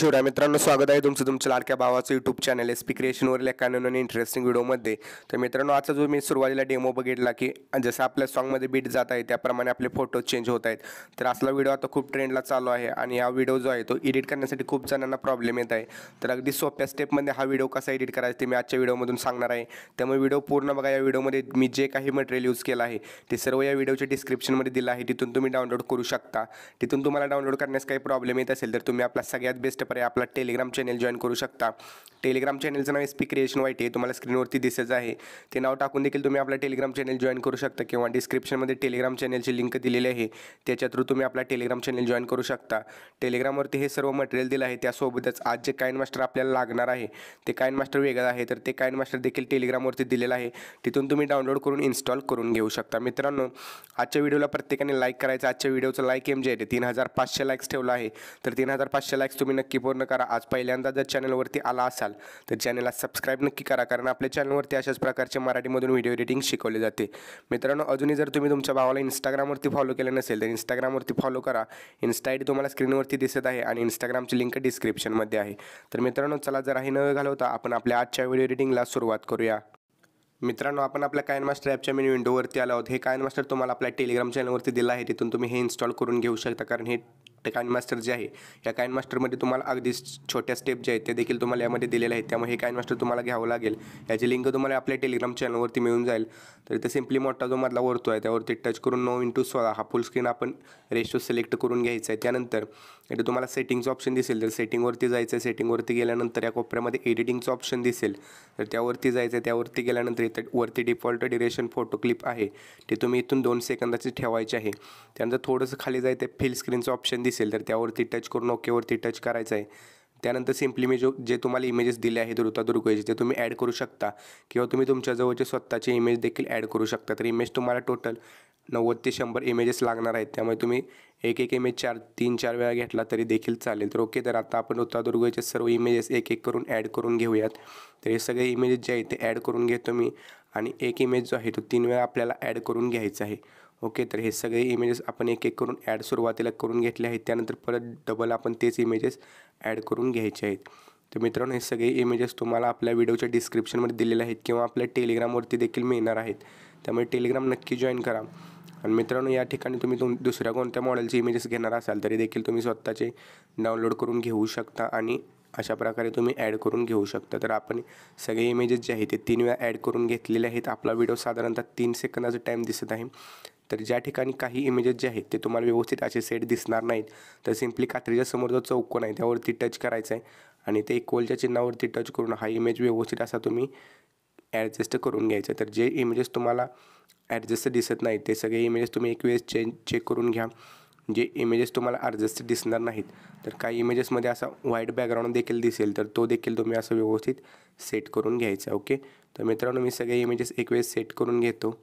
शिवराय मित्रांनो स्वागत आहे तुमचं तुमच्या लाडक्या भावाचं यूट्यूब चॅनल एस पी क्रिएशनवरील एका नवीन इंटरेस्टिंग व्हिडिओमध्ये तर मित्रांनो आजचा जो मी सुरुवातीला डेमो बघितला की जसं आपल्या सॉंगमध्ये बीट जात आहे त्याप्रमाणे आपले फोटो चेंज होत आहेत तर असला व्हिडिओ आता खूप ट्रेंडला चालू आहे आणि हा व्हिडिओ जो आहे तो एडिट करण्यासाठी खूप जणांना प्रॉब्लेम येत आहे तर अगदी सोप्या स्टेपमध्ये हा व्हिडिओ कसा एडिट करायचा ते मी आजच्या व्हिडिओमधून सांगणार आहे त्यामुळे व्हिडिओ पूर्ण बघा या व्हिडिओमध्ये मी जे काही मटेरियल यूज केलं आहे ते सर्व या व्हिडिओच्या डिस्क्रिप्शनमध्ये दिलं आहे तिथून तुम्ही डाउनलोड करू शकता तिथून तुम्हाला डाउनलोड करण्यास काही प्रॉब्लेम येत असेल तर तुम्ही आपला सगळ्यात बेस्ट पर्याय आपला टेलिग्राम चॅनेल जॉईन करू शकता टेलिग्राम चॅनलचं नाव एसपी क्रिएशन वाईट हे तुम्हाला स्क्रीनवरती दिसत आहे ते नाव टाकून देखील तुम्ही आपला टेलिग्राम चॅनल जॉईन करू शकता किंवा डिस्क्रिप्शनमध्ये टेलिग्राम चॅनलची लिंक दिलेली आहे त्याच्या थ्रू तुम्ही आपला टेलिग्राम चॅनल जॉईन करू शकता टेलिग्रामवरती हे सर्व मटेरियल दिलं आहे त्यासोबतच आज जे कायन मास्टर आपल्याला लागणार आहे ते कायन मास्टर वेगळं आहे तर ते कायन मास्टर देखील टेलिग्रामवरती दिलेलं आहे तिथून तुम्ही डाउनलोड करून इन्स्टॉल करून घेऊ शकता मित्रांनो आजच्या व्हिडिओला प्रत्येकाने लाईक करायचं आजच्या व्हिडिओचं लाईक एम जे आहे ते तीन हजार पाचशे लाईक्स ठेवलं आहे तर तीन हजार पाचशे लाईक्स तुम्ही नक्की पूर्ण करा आज पहिल्यांदा जर चॅनलवरती आला असाल तर चॅनलला सबस्क्राईब नक्की करा कारण आपल्या चॅनलवरती अशाच प्रकारचे मराठीमधून व्हिडिओ एडिटिंग शिकवले जाते मित्रांनो अजूनही जर तुम्ही तुमच्या भावाला इंस्टाग्रामवरती फॉलो केलं नसेल तर इंस्टाग्रामवरती फॉलो करा इन्स्टा आय तुम्हाला स्क्रीनवरती दिसत आहे आणि इंस्टाग्रामची लिंक डिस्क्रिप्शनमध्ये आहे तर मित्रांनो चला जर हे न घालवता आपण आपल्या आजच्या व्हिडिओ एडिटिंगला सुरुवात करूया मित्रांनो आपण आपल्या कायन मास्टर ॲपच्या मेन विंडोवरती आलो आहोत हे कायन मास्टर तुम्हाला आपल्या टेलिग्राम चॅनलवरती दिलं आहे तिथून तुम्ही हे इन्स्टॉल करून घेऊ शकता कारण हे ते काइन मास्टर जे आहे या काइन मास्टरमध्ये तुम्हाला अगदी छोट्या स्टेप जे आहेत ते देखील तुम्हाला यामध्ये दिलेल्या आहेत त्यामुळे हे काइन मास्टर तुम्हाला घ्यावं लागेल याची लिंक तुम्हाला आपल्या टेलिग्राम चॅनलवरती मिळून जाईल तर इथे सिम्पली मोठा जो मधला वरतो आहे त्यावरती टच करून नऊ इंटू सोळा हा फुल स्क्रीन आपण रेशो सिलेक्ट करून घ्यायचा आहे त्यानंतर इथे तुम्हाला सेटिंगचं ऑप्शन दिसेल तर सेटिंगवरती जायचं आहे सेटिंगवरती गेल्यानंतर या कोपऱ्यामध्ये एडिटिंगचं ऑप्शन दिसेल तर त्यावरती जायचं आहे त्यावरती गेल्यानंतर इथं वरती डिफॉल्ट डिरेशन फोटो क्लिप आहे ते तुम्ही इथून दोन सेकंदाची ठेवायची आहे त्यानंतर थोडंसं खाली जायचं आहे फिल स्क्रीनचं ऑप्शन दिसेल तर त्यावरती टच करून ओकेवरती टच करायचं आहे त्यानंतर सिम्पली मी जो जे तुम्हाला इमेजेस दिले आहेत ऋता दुर्गेचे ते तुम्ही ॲड करू शकता किंवा तुम्ही तुमच्या जवळचे स्वतःचे इमेज देखील ॲड करू शकता तर इमेज तुम्हाला टोटल नव्वद ते शंभर इमेजेस लागणार आहेत त्यामुळे तुम्ही एक एक इमेज चार तीन चार वेळा घेतला तरी देखील चालेल तर ओके तर आता आपण उत्तरदुर्गचे सर्व इमेजेस एक एक करून ॲड करून घेऊयात तर हे सगळे इमेजेस जे आहेत ते ॲड करून घेतो मी आणि एक इमेज जो आहे तो तीन वेळा आपल्याला ॲड करून घ्यायचा आहे ओके तर हे सगळे इमेजेस आपण एक एक करून ॲड सुरुवातीला करून घेतले आहेत त्यानंतर परत डबल आपण तेच इमेजेस ॲड करून घ्यायचे आहेत तर मित्रांनो हे सगळे इमेजेस तुम्हाला आपल्या व्हिडिओच्या डिस्क्रिप्शनमध्ये दिलेले आहेत किंवा आपल्या टेलिग्रामवरती देखील मिळणार आहेत त्यामुळे टेलिग्राम नक्की जॉईन करा आणि मित्रांनो या ठिकाणी तुम्ही तुम दुसऱ्या कोणत्या मॉडेलचे इमेजेस घेणार असाल तरी देखील तुम्ही स्वतःचे डाउनलोड करून घेऊ शकता आणि अशा प्रकारे तुम्ही ॲड करून घेऊ शकता तर आपण सगळे इमेजेस जे आहेत ते तीन वेळा ॲड करून घेतलेले आहेत आपला व्हिडिओ साधारणतः तीन सेकंदाचा टाईम दिसत आहे तर ज्या ठिकाणी काही इमेजेस जे आहेत ते तुम्हाला व्यवस्थित असे सेट दिसणार नाहीत तर सिम्पली कात्रीच्या समोर जो चौकोन आहे त्यावरती टच करायचा आहे आणि ते इक्वलच्या चिन्हावरती टच करून हा इमेज व्यवस्थित असा तुम्ही ॲडजस्ट करून घ्यायचं तर जे इमेजेस तुम्हाला ॲडजस्ट दिसत नाही ते सगळे इमेजेस तुम्ही एक वेळेस चेंज चेक करून घ्या जे इमेजेस तुम्हाला ॲडजस्ट दिसणार नाहीत तर काही इमेजेसमध्ये असा व्हाईट बॅकग्राऊंड देखील दिसेल तर तो देखील तुम्ही असं व्यवस्थित सेट करून घ्यायचा ओके तर मित्रांनो मी सगळे इमेजेस एक वेळेस सेट करून घेतो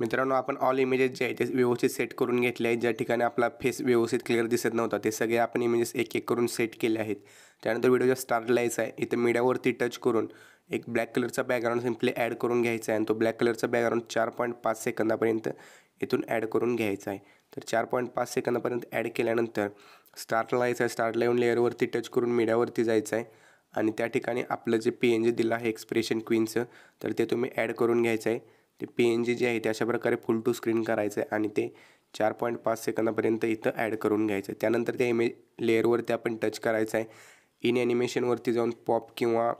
मित्रांनो आपण ऑल इमेजेस जे आहे ते व्यवस्थित सेट करून घेतले आहेत ज्या ठिकाणी आपला फेस व्यवस्थित क्लिअर दिसत नव्हता ते सगळे आपण इमेजेस एक एक करून सेट केले आहेत त्यानंतर व्हिडिओच्या स्टार्टला यायचा आहे इथं मीडियावरती टच करून एक ब्लॅक कलरचा बॅकग्राऊंड सिम्पली ॲड करून घ्यायचा आहे आणि तो ब्लॅक कलरचा बॅकग्राऊंड चार पॉईंट पाच सेकंदापर्यंत इथून ॲड करून घ्यायचा आहे तर चार पॉईंट पाच सेकंदापर्यंत ॲड केल्यानंतर स्टार्टला यायचं आहे स्टार्टला येऊन लेअरवरती टच करून मीडियावरती जायचं आहे आणि त्या ठिकाणी आपलं जे पी एन जी दिलं आहे एक्सप्रेशन क्वीनचं तर ते तुम्ही ॲड करून घ्यायचं आहे ते पी एन जी जे आहे ते अशा प्रकारे फुल टू स्क्रीन करायचं आहे आणि ते चार पॉईंट पाच सेकंदापर्यंत इथं ॲड करून घ्यायचं आहे त्यानंतर त्या इमेज लेअरवरती आपण टच करायचं आहे इन ॲनिमेशनवरती जाऊन पॉप किंवा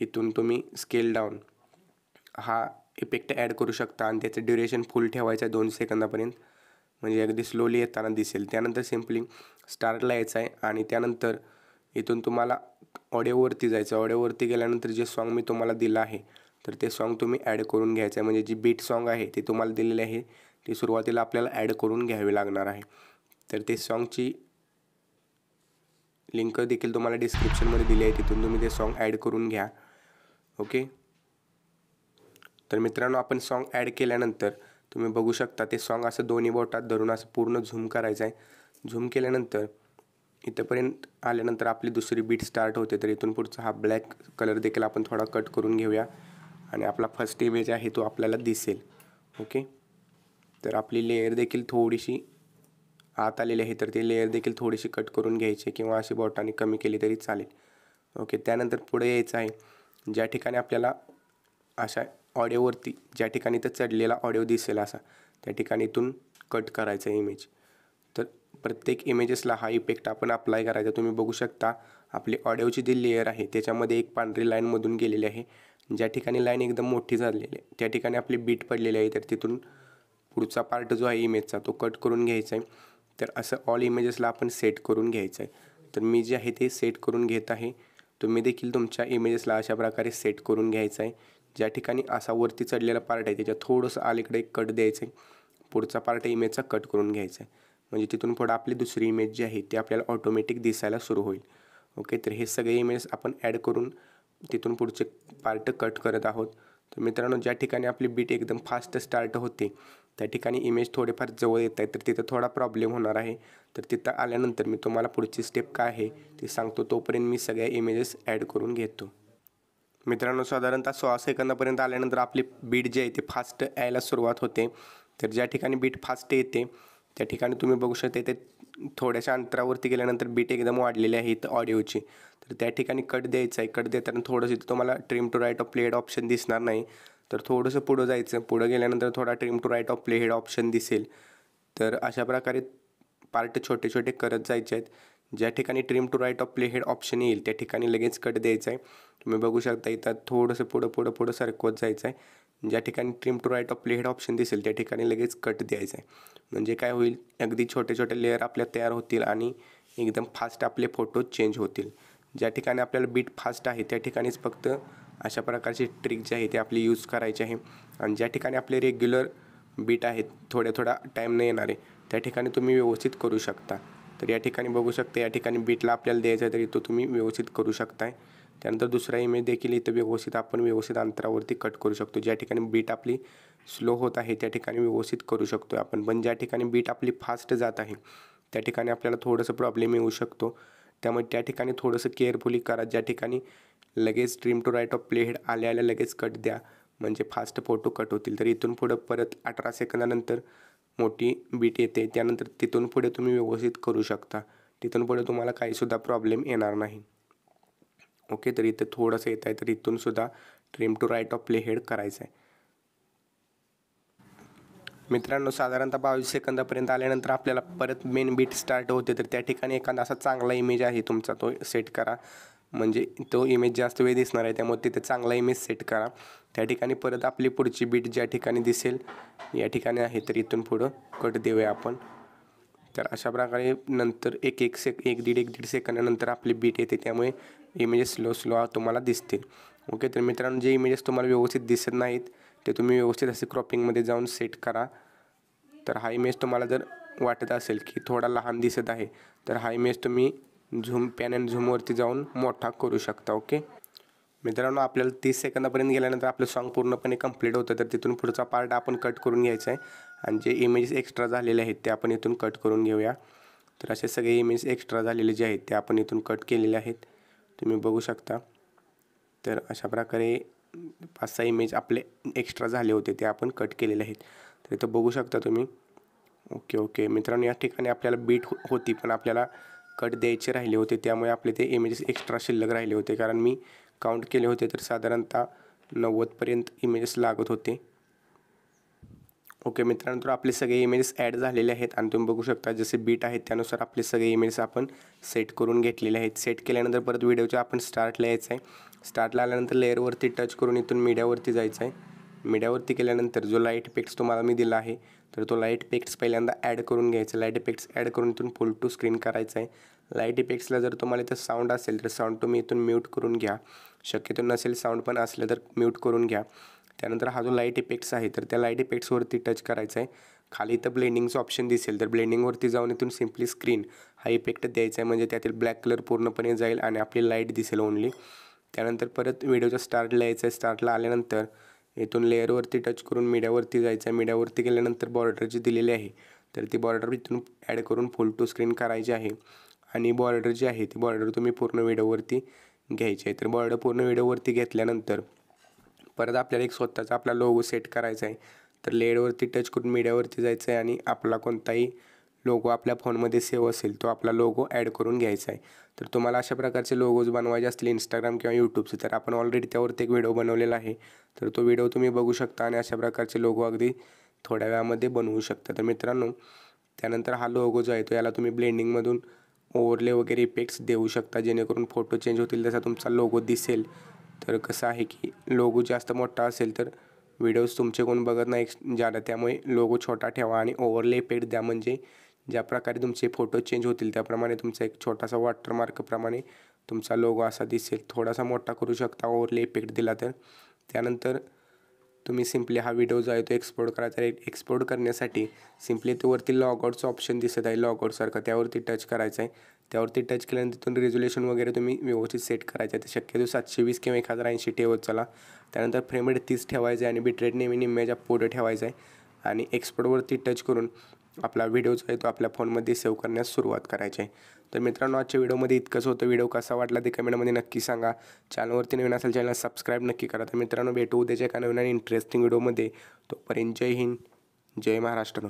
इथून तुम्ही स्केल डाऊन हा इफेक्ट ॲड करू शकता आणि त्याचं ड्युरेशन फुल ठेवायचं आहे दोन सेकंदापर्यंत म्हणजे अगदी स्लोली येताना दिसेल त्यानंतर सिम्पली स्टार्टला यायचं आहे आणि त्यानंतर इथून तुम्हाला ऑडिओवरती जायचं ऑडिओवरती गेल्यानंतर जे सॉन्ग मी तुम्हाला दिलं आहे तर ते सॉन्ग तुम्ही ॲड करून घ्यायचं आहे म्हणजे जी बीट सॉन्ग आहे ते तुम्हाला दिलेले आहे ती सुरुवातीला आपल्याला ॲड करून घ्यावी लागणार आहे तर ते सॉन्गची लिंक देखील तुम्हाला डिस्क्रिप्शनमध्ये दिली आहे तिथून तुम्ही ते सॉन्ग ॲड करून घ्या ओके तर मित्रांनो आपण सॉन्ग ॲड केल्यानंतर तुम्ही बघू शकता ते सॉन्ग असं दोन्ही बोटात धरून असं पूर्ण झूम करायचं आहे झूम केल्यानंतर इथंपर्यंत आल्यानंतर आपली दुसरी बीट स्टार्ट होते तर इथून पुढचा हा ब्लॅक कलर देखील आपण थोडा कट करून घेऊया आणि आपला फर्स्ट इमेज आहे तो आपल्याला दिसेल ओके तर आपली लेअर देखील थोडीशी आत आलेली आहे तर ती लेअर देखील थोडीशी कट करून घ्यायची किंवा अशी बोटाने कमी केली तरी चालेल ओके त्यानंतर पुढे यायचं आहे ज्या ठिकाणी आपल्याला अशा ऑडिओवरती ज्या ठिकाणी तर चढलेला ऑडिओ दिसेल असा त्या ठिकाणी इथून कट करायचा इमेज तर प्रत्येक इमेजेसला हा इफेक्ट आपण अप्लाय करायचा तुम्ही बघू शकता आपली ऑडिओची जी लेअर आहे त्याच्यामध्ये एक पांढरी लाईनमधून गेलेली आहे ज्या ठिकाणी लाईन एकदम मोठी झालेली आहे त्या ठिकाणी आपली बीट पडलेली आहे तर तिथून पुढचा पार्ट जो आहे इमेजचा तो कट करून घ्यायचा आहे तर असं ऑल इमेजेसला आपण सेट करून घ्यायचं आहे तर मी जे आहे ते सेट करून घेत आहे तुम्ही देखील तुमच्या इमेजेसला अशा प्रकारे सेट करून घ्यायचं आहे ज्या ठिकाणी असा वरती चढलेला पार्ट आहे त्याच्या थोडंसं अलीकडे कट द्यायचं आहे पुढचा पार्ट इमेजचा कट करून घ्यायचा आहे म्हणजे तिथून पुढं आपली दुसरी इमेज जी आहे ती आपल्याला ऑटोमॅटिक दिसायला सुरू होईल ओके तर हे सगळे इमेज आपण ॲड करून तिथून पुढचे पार्ट कट करत आहोत तर मित्रांनो ज्या ठिकाणी आपली बीट एकदम फास्ट स्टार्ट होते त्या ठिकाणी इमेज थोडेफार जवळ येत आहे तर तिथं थोडा प्रॉब्लेम होणार आहे तर तिथं आल्यानंतर मी तुम्हाला पुढची स्टेप काय आहे ती सांगतो तोपर्यंत मी सगळ्या इमेजेस ॲड करून घेतो मित्रांनो साधारणतः सोळा सेकंदापर्यंत आल्यानंतर आपली बीट जे आहे ते फास्ट यायला सुरुवात होते तर ज्या ठिकाणी बीट फास्ट येते त्या ठिकाणी तुम्ही बघू शकता ते थोड्याशा अंतरावरती गेल्यानंतर बीट एकदम वाढलेली आहे इथं ऑडिओची तर त्या ठिकाणी कट द्यायचं आहे कट देताना थोडंसं तुम्हाला trim to right of playhead option दिसणार नाही तर थोडंसं पुढं जायचं पुढं गेल्यानंतर थोडा trim to right of playhead option दिसेल तर अशा प्रकारे पार्ट छोटे छोटे करत जायचे आहेत ज्या ठिकाणी trim to right of playhead option येईल त्या ठिकाणी लगेच कट द्यायचं आहे तुम्ही बघू शकता इथं थोडंसं पुढं पुढं पुढं सरकवत जायचं आहे ज्या ठिकाणी trim to right of playhead option दिसेल त्या ठिकाणी लगेच कट द्यायचं आहे म्हणजे काय होईल अगदी छोटे छोटे लेअर आपल्या तयार होतील आणि एकदम फास्ट आपले फोटो चेंज होतील ज्या ठिकाणी आपल्याला बीट फास्ट आहे त्या ठिकाणीच फक्त अशा प्रकारची ट्रिक जी आहे ती आपली यूज करायची आहे आणि ज्या ठिकाणी आपले रेग्युलर बीट आहेत थोड्या थोडा येणार येणारे त्या ठिकाणी तुम्ही व्यवस्थित करू शकता तर या ठिकाणी बघू शकता या ठिकाणी बीटला आपल्याला द्यायचं आहे तरी तो तुम्ही व्यवस्थित करू शकताय त्यानंतर दुसरा इमेज देखील इथं व्यवस्थित आपण व्यवस्थित अंतरावरती कट करू शकतो ज्या ठिकाणी बीट आपली स्लो होत आहे त्या ठिकाणी व्यवस्थित करू शकतो आपण पण ज्या ठिकाणी बीट आपली फास्ट जात आहे त्या ठिकाणी आपल्याला थोडंसं प्रॉब्लेम येऊ शकतो त्यामुळे त्या ठिकाणी थोडंसं केअरफुली करा ज्या ठिकाणी लगेच trim to right of playhead आल्या आल्या लगेच कट द्या म्हणजे फास्ट फोटो कट होतील तर इथून पुढं परत अठरा सेकंदानंतर मोठी बीट येते त्यानंतर तिथून पुढे तुम्ही व्यवस्थित करू शकता तिथून पुढे तुम्हाला काहीसुद्धा प्रॉब्लेम येणार नाही ओके तर इथं थोडंसं येत आहे तर इथूनसुद्धा trim to right of playhead करायचं आहे मित्रांनो साधारणतः बावीस सेकंदापर्यंत आल्यानंतर आपल्याला परत मेन बीट स्टार्ट होते तर त्या ठिकाणी एखादा असा चांगला इमेज आहे तुमचा तो सेट करा म्हणजे तो इमेज जास्त वेळ दिसणार आहे त्यामुळे तिथे चांगला इमेज सेट करा त्या ठिकाणी परत आपली पुढची बीट ज्या ठिकाणी दिसेल या ठिकाणी आहे तर इथून पुढं कट देऊया आपण तर अशा प्रकारे नंतर एक एक सेक एक दीड एक दीड सेकंदानंतर आपली बीट येते त्यामुळे इमेजेस स्लो स्लो तुम्हाला दिसतील ओके तर मित्रांनो जे इमेजेस तुम्हाला व्यवस्थित दिसत नाहीत ते तुम्ही व्यवस्थित असे क्रॉपिंगमध्ये जाऊन सेट करा तर हा इमेज तुम्हाला जर वाटत असेल की थोडा लहान दिसत आहे तर हा इमेज तुम्ही झूम पॅन अँड झूमवरती जाऊन मोठा करू शकता ओके मित्रांनो आपल्याला तीस सेकंदापर्यंत गेल्यानंतर आपलं सॉन्ग पूर्णपणे कंप्लीट होतं तर तिथून पुढचा पार्ट आपण कट करून घ्यायचा आहे आणि जे इमेजेस एक्स्ट्रा झालेले आहेत ते आपण इथून कट करून घेऊया तर असे सगळे इमेज एक्स्ट्रा झालेले जे आहेत ते आपण इथून कट केलेले आहेत तुम्ही बघू शकता तर अशा प्रकारे पाच सहा इमेज आपले एक्स्ट्रा झाले होते ते आपण कट केलेले आहेत तर इथं बघू शकता तुम्ही ओके ओके मित्रांनो या ठिकाणी आपल्याला बीट हो-, होती पण आपल्याला कट द्यायचे राहिले होते त्यामुळे आपले ते इमेजेस एक्स्ट्रा शिल्लक राहिले होते कारण मी काउंट केले होते तर साधारणतः नव्वदपर्यंत इमेजेस लागत होते ओके मित्रांनो तर आपले सगळे इमेजेस ॲड झालेले आहेत आणि तुम्ही बघू शकता जसे बीट आहेत त्यानुसार आपले सगळे इमेजेस आपण सेट करून घेतलेले आहेत सेट केल्यानंतर परत व्हिडिओचे आपण स्टार्ट यायचं आहे स्टार्टला आल्यानंतर लेअरवरती टच करून इथून मीडियावरती जायचं आहे मीडियावरती केल्यानंतर जो लाईट इफेक्ट्स तुम्हाला मी दिला आहे तर तो लाईट इफेक्ट्स पहिल्यांदा ॲड करून घ्यायचा लाईट इफेक्ट्स ॲड करून इथून फुल टू स्क्रीन करायचं आहे लाईट इफेक्ट्सला जर तुम्हाला इथं साऊंड असेल तर साऊंड तुम्ही इथून म्यूट करून घ्या शक्यतो नसेल साऊंड पण असलं तर म्यूट करून घ्या त्यानंतर हा जो लाईट इफेक्ट्स आहे तर त्या लाईट इफेक्ट्सवरती टच करायचा आहे खाली इथं ब्लेंडिंगचं ऑप्शन दिसेल तर ब्लेंडिंगवरती जाऊन इथून सिम्पली स्क्रीन हा इफेक्ट द्यायचा आहे म्हणजे त्यातील ब्लॅक कलर पूर्णपणे जाईल आणि आपली लाईट दिसेल ओनली त्यानंतर परत व्हिडिओचा स्टार्ट लिहायचा आहे स्टार्टला आल्यानंतर इथून लेअरवरती टच करून मीडियावरती जायचं आहे मीडियावरती गेल्यानंतर बॉर्डर जी दिलेली आहे तर ती बॉर्डर इथून ॲड करून फुल टू स्क्रीन करायची आहे आणि बॉर्डर जी आहे ती बॉर्डर तुम्ही पूर्ण व्हिडिओवरती घ्यायची आहे तर बॉर्डर पूर्ण व्हिडिओवरती घेतल्यानंतर परत आपल्याला एक स्वतःचा आपला लोगो सेट करायचा आहे तर लेडवरती टच करून मीडियावरती जायचं आहे आणि आपला कोणताही लोगो आपल्या फोनमध्ये सेव्ह असेल तो आपला लोगो ॲड करून घ्यायचा आहे तर तुम्हाला अशा प्रकारचे लोगोज बनवायचे असतील इंस्टाग्राम किंवा यूट्यूबचे तर आपण ऑलरेडी त्यावरती एक व्हिडिओ बनवलेला आहे तर तो व्हिडिओ तुम्ही बघू शकता आणि अशा प्रकारचे लोगो अगदी थोड्या वेळामध्ये बनवू शकता तर मित्रांनो त्यानंतर हा लोगो जो आहे तो याला तुम्ही ब्लेंडिंगमधून ओव्हरले वगैरे इफेक्ट्स देऊ शकता जेणेकरून फोटो चेंज होतील तसा तुमचा लोगो दिसेल तर कसं आहे की लोगो जास्त मोठा असेल तर व्हिडिओज तुमचे कोण बघत नाही ज्याला त्यामुळे लोगो छोटा ठेवा आणि ओव्हरले इफेक्ट द्या म्हणजे ज्या प्रकारे तुमचे फोटो चेंज होतील त्याप्रमाणे तुमचा एक छोटासा वॉटरमार्कप्रमाणे तुमचा लोगो असा दिसेल थोडासा मोठा करू शकता ओवरले इफेक्ट दिला तर त्यानंतर तुम्ही सिम्पली हा व्हिडिओ जो आहे तो एक्सपोर्ट करायचा तर एक्सपोर्ट करण्यासाठी सिम्पली त्यावरती लॉगआउटचं ऑप्शन दिसत आहे लॉगआउटसारखं त्यावरती टच करायचं आहे त्यावरती टच केल्यानंतर तिथून रेझोल्युशन वगैरे तुम्ही व्यवस्थित सेट करायचं आहे तर शक्यतो सातशे वीस किंवा एक हजार ऐंशी ठेवत चला त्यानंतर फ्रेम रेट तीस ठेवायचं आहे आणि बिटरेट नेहमी निम्म्याच्या पुढे ठेवायचं आहे आणि एक्सपोर्टवरती टच करून आपला व्हिडिओ जो आहे तो आपल्या फोनमध्ये सेव्ह करण्यास सुरुवात करायची आहे तर मित्रांनो आजच्या व्हिडिओमध्ये इतकंच होतं व्हिडिओ कसा वाटला ते कमेंटमध्ये नक्की सांगा चॅनलवरती नवीन असेल चॅनल सबस्क्राईब नक्की करा तर मित्रांनो भेटू उद्याच्या एका नवीन इंटरेस्टिंग व्हिडिओमध्ये तोपर्यंत जय हिंद जय महाराष्ट्र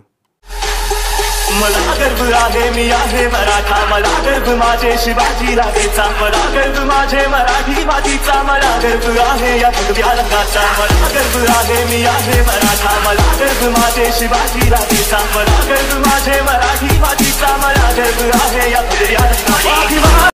मला गर्भ आहे मी आहे मराठा मला गर्भ माझे शिवाजी रागेचा मला गर्भ माझे मराठी मातीचा मला गर्भ आहे या भगव्या रंगाचा मला गर्भ आहे मी आहे मराठा मला गर्भ माझे शिवाजी रागेचा मला गर्भ माझे मराठी मातीचा मला गर्भ आहे या भगव्या रंगाचा